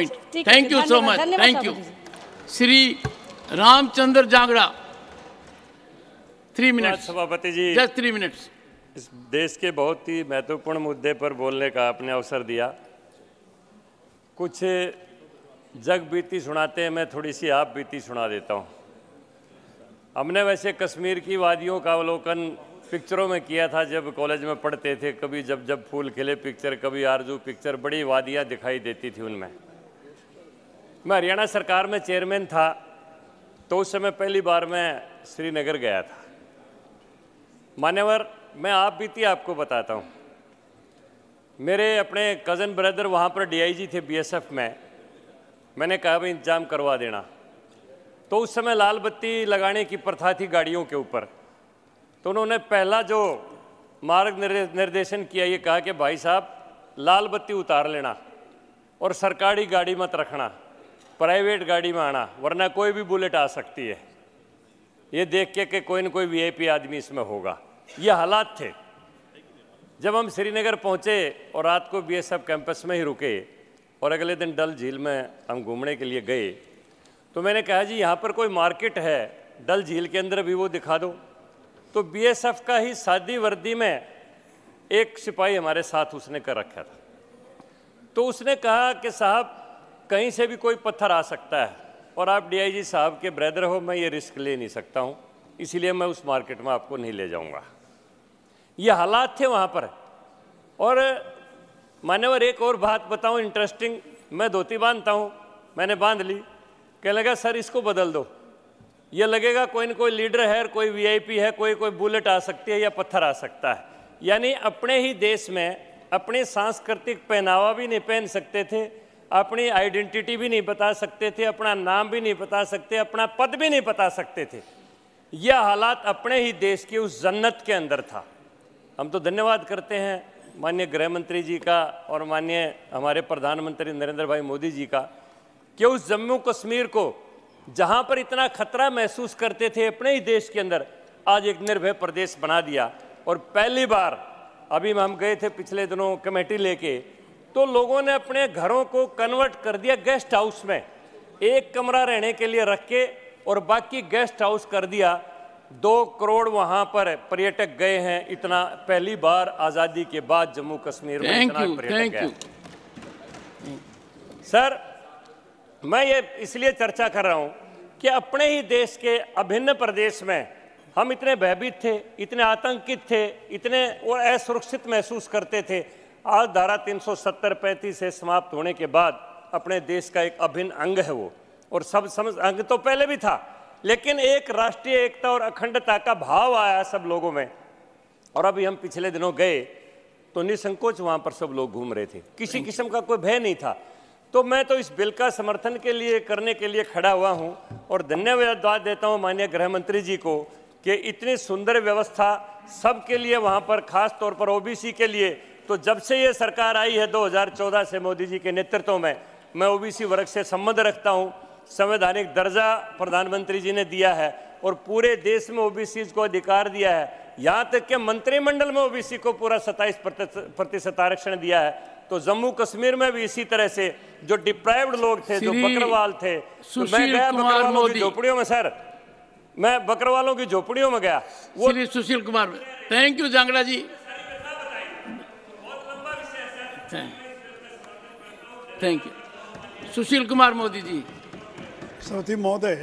thank you so much thank you Shri Ramchandra Jangra three minute सभापति जी, just three minute इस देश के बहुत ही महत्वपूर्ण मुद्दे पर बोलने का आपने अवसर दिया कुछ जग बीती सुनाते हैं मैं थोड़ी सी आप बीती सुना देता हूँ हमने वैसे कश्मीर की वादियों का अवलोकन पिक्चरों में किया था जब कॉलेज में पढ़ते थे कभी जब जब फूल खिले पिक्चर कभी आरजू पिक्चर बड़ी वादियाँ दिखाई देती थी उनमें मैं हरियाणा सरकार में चेयरमैन था तो उस समय पहली बार मैं श्रीनगर गया था मान्यवर मैं आप बीती आपको बताता हूँ मेरे अपने कज़न ब्रदर वहाँ पर डीआईजी थे बीएसएफ में मैंने कहा भाई इंतजाम करवा देना तो उस समय लाल बत्ती लगाने की प्रथा थी गाड़ियों के ऊपर तो उन्होंने पहला जो मार्ग निर्देशन किया ये कहा कि भाई साहब लाल बत्ती उतार लेना और सरकारी गाड़ी मत रखना प्राइवेट गाड़ी में आना वरना कोई भी बुलेट आ सकती है ये देख के कि कोई ना कोई वीआईपी आदमी इसमें होगा ये हालात थे जब हम श्रीनगर पहुंचे और रात को बीएसएफ कैंपस में ही रुके और अगले दिन डल झील में हम घूमने के लिए गए तो मैंने कहा जी यहाँ पर कोई मार्केट है डल झील के अंदर भी वो दिखा दो तो बीएसएफ का ही सादी वर्दी में एक सिपाही हमारे साथ उसने कर रखा था तो उसने कहा कि साहब कहीं से भी कोई पत्थर आ सकता है और आप डीआईजी साहब के ब्रदर हो मैं ये रिस्क ले नहीं सकता हूँ इसलिए मैं उस मार्केट में आपको नहीं ले जाऊँगा ये हालात थे वहाँ पर और मान्यवर एक और बात बताऊँ इंटरेस्टिंग मैं धोती बांधता हूँ मैंने बांध ली कहने लगा सर इसको बदल दो ये लगेगा कोई ना कोई लीडर है कोई वीआईपी है कोई कोई बुलेट आ सकती है या पत्थर आ सकता है यानी अपने ही देश में अपने सांस्कृतिक पहनावा भी नहीं पहन सकते थे अपनी आइडेंटिटी भी नहीं बता सकते थे अपना नाम भी नहीं बता सकते अपना पद भी नहीं बता सकते थे यह हालात अपने ही देश के उस जन्नत के अंदर था हम तो धन्यवाद करते हैं माननीय गृह मंत्री जी का और माननीय हमारे प्रधानमंत्री नरेंद्र भाई मोदी जी का कि उस जम्मू कश्मीर को जहाँ पर इतना खतरा महसूस करते थे अपने ही देश के अंदर आज एक निर्भय प्रदेश बना दिया और पहली बार अभी हम गए थे पिछले दिनों कमेटी लेके तो लोगों ने अपने घरों को कन्वर्ट कर दिया गेस्ट हाउस में एक कमरा रहने के लिए रख के और बाकी गेस्ट हाउस कर दिया दो करोड़ वहां पर पर्यटक गए हैं इतना पहली बार आज़ादी के बाद जम्मू कश्मीर में इतना पर्यटक गया सर मैं ये इसलिए चर्चा कर रहा हूं कि अपने ही देश के अभिन्न प्रदेश में हम इतने भयभीत थे इतने आतंकित थे इतने और असुरक्षित महसूस करते थे आज धारा 370 पैंतीस से समाप्त होने के बाद अपने देश का एक अभिन्न अंग है वो और सब समझ अंग तो पहले भी था लेकिन एक राष्ट्रीय एकता और अखंडता का भाव आया सब लोगों में और अभी हम पिछले दिनों गए तो निसंकोच वहाँ पर सब लोग घूम रहे थे किसी किस्म का कोई भय नहीं था तो मैं तो इस बिल का समर्थन के लिए करने के लिए खड़ा हुआ हूँ और धन्यवाद देता हूँ माननीय गृह मंत्री जी को कि इतनी सुंदर व्यवस्था सबके लिए वहाँ पर खास तौर पर ओबीसी के लिए तो जब से ये सरकार आई है 2014 से मोदी जी के नेतृत्व में मैं ओबीसी वर्ग से संबंध रखता हूँ संवैधानिक दर्जा प्रधानमंत्री जी ने दिया है और पूरे देश में ओबीसी को अधिकार दिया है यहाँ तक कि मंत्रिमंडल में ओबीसी को पूरा सत्ताईस प्रतिशत आरक्षण दिया है तो जम्मू कश्मीर में भी इसी तरह से जो डिप्राइव्ड लोग थे जो बकरवाल थे तो मैं गया बकरवालों की झोपड़ियों में सर मैं बकरवालों की झोपड़ियों में गया वो सुशील कुमार थैंक यू जांगड़ा जी साथ हैं थैंक यू सुशील कुमार मोदी जी श्रीमती महोदय